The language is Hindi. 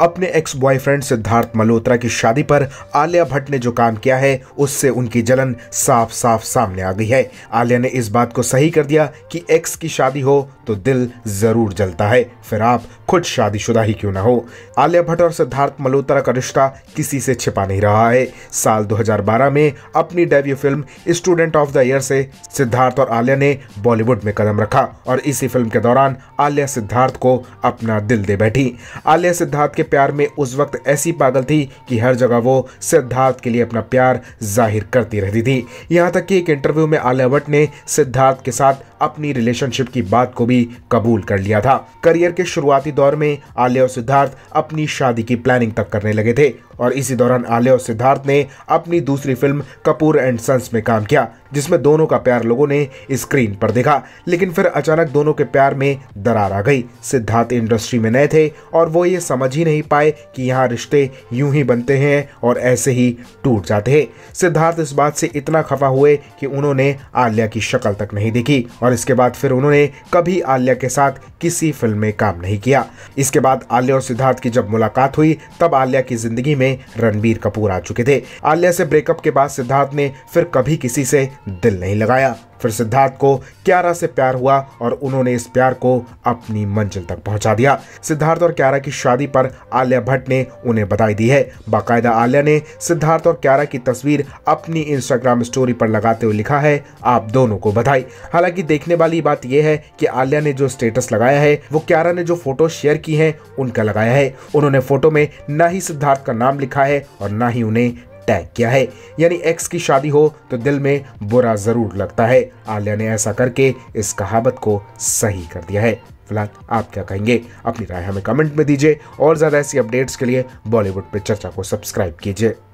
अपने एक्स बॉयफ्रेंड सिद्धार्थ मल्होत्रा की शादी पर आलिया भट्ट ने जो काम किया है उससे उनकी जलन साफ साफ सामने आ गई है आलिया ने इस बात को सही कर दिया कि एक्स की शादी हो तो दिल जरूर जलता है फिर आप खुद शादीशुदा ही क्यों ना हो आलिया भट्ट और सिद्धार्थ मल्होत्रा का रिश्ता किसी से छिपा नहीं रहा है साल 2012 में अपनी debut film student of the year से सिद्धार्थ और आलिया ने बॉलीवुड में कदम रखा और इसी फिल्म के दौरान आलिया सिद्धार्थ को अपना दिल दे बैठी आलिया सिद्धार्थ के प्यार में उस वक्त ऐसी पागल थी कि हर जगह वो सिद्धार्थ के लिए अपना प्यार जाहिर करती रहती थी यहाँ तक कि एक इंटरव्यू में आलिया भट्ट ने सिद्धार्थ के साथ अपनी रिलेशनशिप की बात को भी कबूल कर लिया था करियर के शुरुआती दौर में आलिया और सिद्धार्थ अपनी शादी की प्लानिंग तक करने लगे थे और इसी दौरान आलिया और सिद्धार्थ ने अपनी दूसरी फिल्म कपूर एंड सन्स में काम किया जिसमें दोनों का प्यार लोगों ने स्क्रीन पर देखा लेकिन फिर अचानक दोनों के प्यार में दरार आ गई सिद्धार्थ इंडस्ट्री में नए थे और वो ये समझ ही नहीं पाए कि यहाँ रिश्ते यूं ही बनते हैं और ऐसे ही टूट जाते हैं सिद्धार्थ इस बात से इतना खफा हुए कि उन्होंने आलिया की शक्ल तक नहीं देखी और और इसके बाद फिर उन्होंने कभी आलिया के साथ किसी फिल्म में काम नहीं किया इसके बाद आलिया और सिद्धार्थ की जब मुलाकात हुई तब आलिया की जिंदगी में रणबीर कपूर आ चुके थे आलिया से ब्रेकअप के बाद सिद्धार्थ ने फिर कभी किसी से दिल नहीं लगाया फिर सिद्धार्थ को क्यारा से प्यार हुआ और उन्होंने इस प्यार को अपनी मंजिल तक पहुंचा दिया सिद्धार्थ और क्यारा की शादी पर आलिया भट्ट ने उन्हें बधाई दी है बाकायदा आलिया ने सिद्धार्थ और क्यारा की तस्वीर अपनी इंस्टाग्राम स्टोरी पर लगाते हुए लिखा है आप दोनों को बधाई हालांकि देखने वाली बात यह है कि आलिया ने जो स्टेटस लगाया है वो क्यारा ने जो फोटो शेयर की है उनका लगाया है उन्होंने फोटो में न ही सिद्धार्थ का नाम लिखा है और न ही उन्हें तय किया है यानी एक्स की शादी हो तो दिल में बुरा जरूर लगता है आलिया ने ऐसा करके इस कहावत को सही कर दिया है फिलहाल आप क्या कहेंगे अपनी राय हमें कमेंट में दीजिए और ज़्यादा ऐसी अपडेट्स के लिए बॉलीवुड पे चर्चा को सब्सक्राइब कीजिए